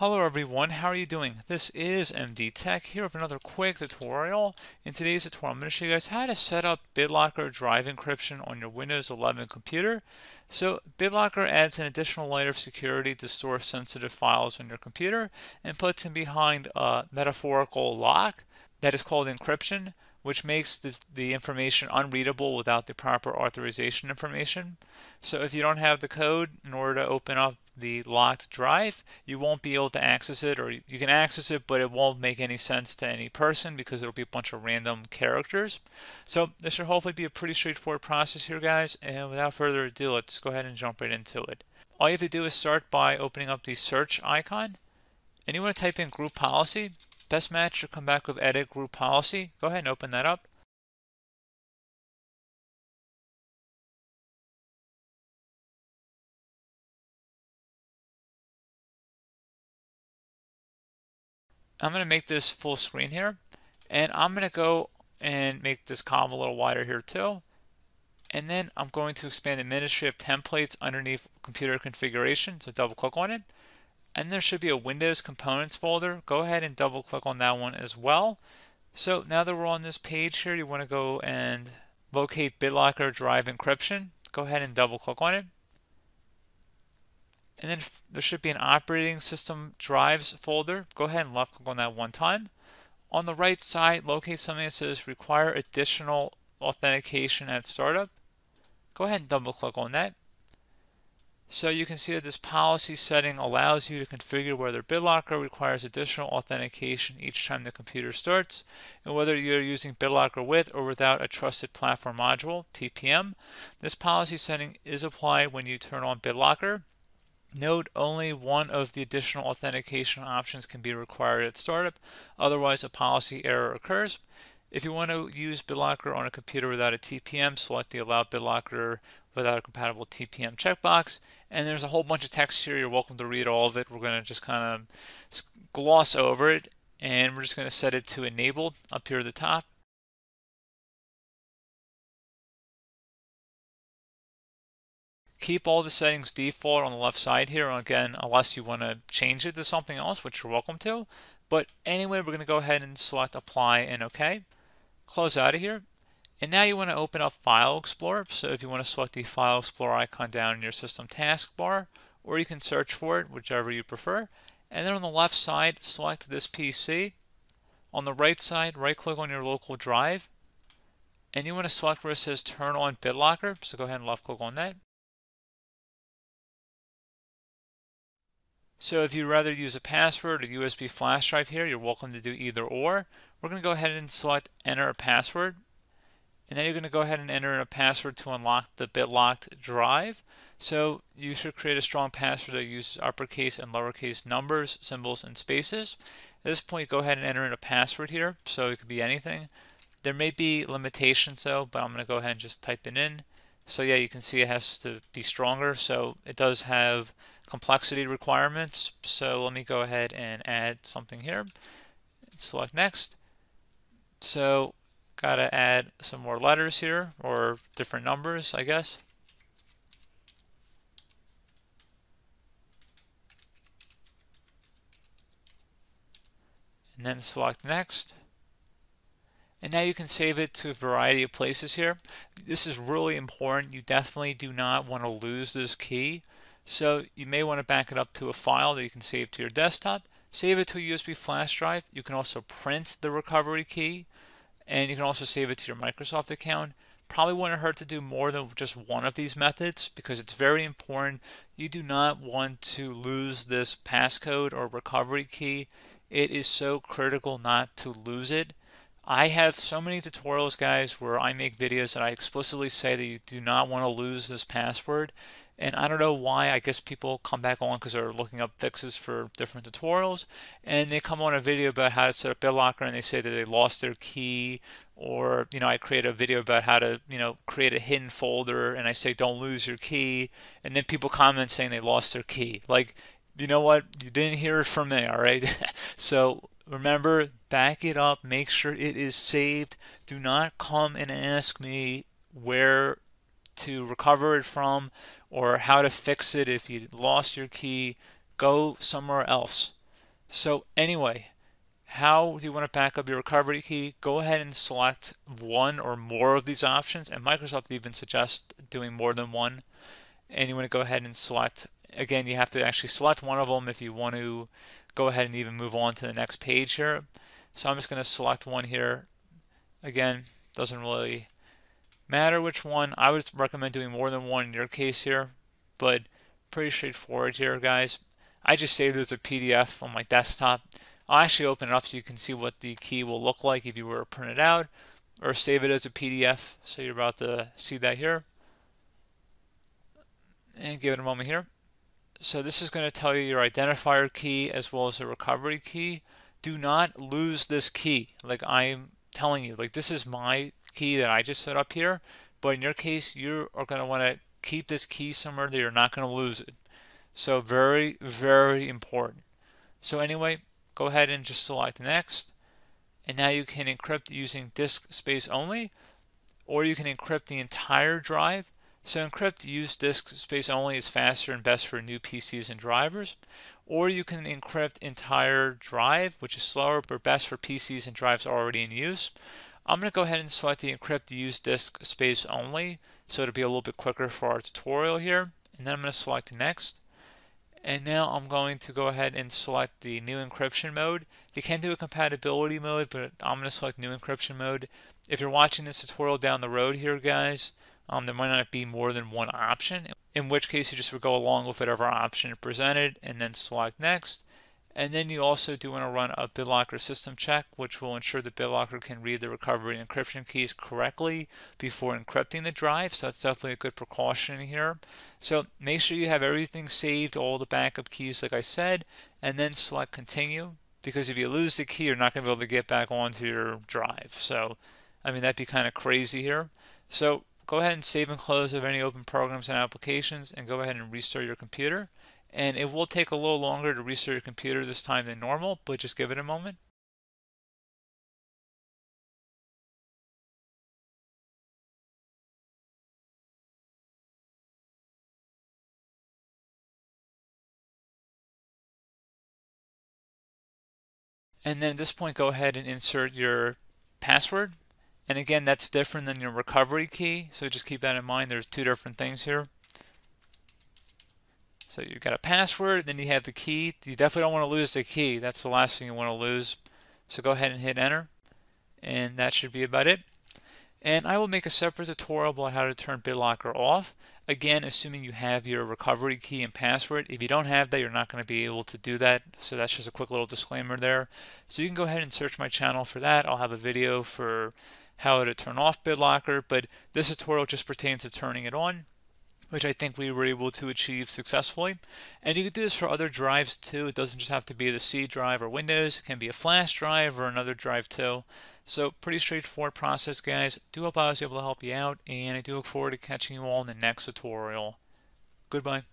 Hello everyone, how are you doing? This is MD Tech here with another quick tutorial. In today's tutorial, I'm going to show you guys how to set up BitLocker drive encryption on your Windows 11 computer. So BitLocker adds an additional layer of security to store sensitive files on your computer and puts them behind a metaphorical lock that is called encryption which makes the, the information unreadable without the proper authorization information. So if you don't have the code in order to open up the locked drive, you won't be able to access it, or you can access it, but it won't make any sense to any person because it'll be a bunch of random characters. So this should hopefully be a pretty straightforward process here, guys, and without further ado, let's go ahead and jump right into it. All you have to do is start by opening up the search icon, and you want to type in group policy Best match to come back with edit group policy. Go ahead and open that up. I'm going to make this full screen here. And I'm going to go and make this column a little wider here too. And then I'm going to expand administrative templates underneath computer configuration. So double click on it and there should be a Windows Components folder. Go ahead and double click on that one as well. So now that we're on this page here, you want to go and locate BitLocker Drive Encryption. Go ahead and double click on it. And then there should be an operating system drives folder. Go ahead and left click on that one time. On the right side, locate something that says require additional authentication at startup. Go ahead and double click on that. So you can see that this policy setting allows you to configure whether BitLocker requires additional authentication each time the computer starts, and whether you're using BitLocker with or without a Trusted Platform Module, TPM. This policy setting is applied when you turn on BitLocker. Note only one of the additional authentication options can be required at startup, otherwise a policy error occurs. If you want to use BitLocker on a computer without a TPM, select the Allow BitLocker without a compatible TPM checkbox and there's a whole bunch of text here. You're welcome to read all of it. We're going to just kind of gloss over it, and we're just going to set it to enabled up here at the top. Keep all the settings default on the left side here, again, unless you want to change it to something else, which you're welcome to. But anyway, we're going to go ahead and select Apply and OK. Close out of here, and now you want to open up File Explorer. So if you want to select the File Explorer icon down in your system taskbar, or you can search for it, whichever you prefer. And then on the left side, select this PC. On the right side, right click on your local drive. And you want to select where it says turn on BitLocker. So go ahead and left click on that. So if you'd rather use a password or USB flash drive here, you're welcome to do either or. We're going to go ahead and select enter a password. And then you're going to go ahead and enter in a password to unlock the BitLocked drive. So you should create a strong password that uses uppercase and lowercase numbers, symbols, and spaces. At this point, go ahead and enter in a password here. So it could be anything. There may be limitations though, but I'm going to go ahead and just type it in. So yeah, you can see it has to be stronger. So it does have complexity requirements. So let me go ahead and add something here. Select next. So Gotta add some more letters here, or different numbers, I guess. And then select next. And now you can save it to a variety of places here. This is really important. You definitely do not want to lose this key. So you may want to back it up to a file that you can save to your desktop. Save it to a USB flash drive. You can also print the recovery key and you can also save it to your Microsoft account. Probably wouldn't hurt to do more than just one of these methods because it's very important. You do not want to lose this passcode or recovery key. It is so critical not to lose it. I have so many tutorials, guys, where I make videos and I explicitly say that you do not want to lose this password. And I don't know why, I guess people come back on because they're looking up fixes for different tutorials. And they come on a video about how to set up BitLocker and they say that they lost their key. Or, you know, I create a video about how to, you know, create a hidden folder and I say don't lose your key. And then people comment saying they lost their key. Like, you know what? You didn't hear it from me, all right? so Remember, back it up, make sure it is saved. Do not come and ask me where to recover it from or how to fix it if you lost your key. Go somewhere else. So anyway, how do you want to back up your recovery key? Go ahead and select one or more of these options, and Microsoft even suggests doing more than one. And you want to go ahead and select again, you have to actually select one of them if you want to go ahead and even move on to the next page here. So I'm just going to select one here. Again, doesn't really matter which one. I would recommend doing more than one in your case here, but pretty straightforward here, guys. I just saved it as a PDF on my desktop. I'll actually open it up so you can see what the key will look like if you were to print it out or save it as a PDF. So you're about to see that here. And give it a moment here. So this is going to tell you your identifier key as well as the recovery key. Do not lose this key like I'm telling you. Like this is my key that I just set up here. But in your case, you are going to want to keep this key somewhere that you're not going to lose it. So very, very important. So anyway, go ahead and just select next. And now you can encrypt using disk space only, or you can encrypt the entire drive so encrypt used disk space only is faster and best for new PCs and drivers. Or you can encrypt entire drive, which is slower but best for PCs and drives already in use. I'm going to go ahead and select the encrypt use disk space only, so it'll be a little bit quicker for our tutorial here. And then I'm going to select next. And now I'm going to go ahead and select the new encryption mode. You can do a compatibility mode, but I'm going to select new encryption mode. If you're watching this tutorial down the road here, guys, um, there might not be more than one option, in which case you just would go along with whatever option presented and then select next. And then you also do want to run a BitLocker system check, which will ensure that BitLocker can read the recovery encryption keys correctly before encrypting the drive. So that's definitely a good precaution here. So make sure you have everything saved, all the backup keys, like I said, and then select continue. Because if you lose the key, you're not going to be able to get back onto your drive. So, I mean, that'd be kind of crazy here. So Go ahead and save and close of any open programs and applications and go ahead and restart your computer. And it will take a little longer to restart your computer this time than normal, but just give it a moment. And then at this point, go ahead and insert your password and again, that's different than your recovery key. So just keep that in mind. There's two different things here. So you've got a password, then you have the key. You definitely don't want to lose the key. That's the last thing you want to lose. So go ahead and hit enter. And that should be about it. And I will make a separate tutorial about how to turn BitLocker off. Again, assuming you have your recovery key and password. If you don't have that, you're not going to be able to do that. So that's just a quick little disclaimer there. So you can go ahead and search my channel for that. I'll have a video for how to turn off BitLocker, but this tutorial just pertains to turning it on which I think we were able to achieve successfully. And you can do this for other drives too. It doesn't just have to be the C drive or Windows. It can be a flash drive or another drive too. So pretty straightforward process, guys. Do hope I was able to help you out, and I do look forward to catching you all in the next tutorial. Goodbye.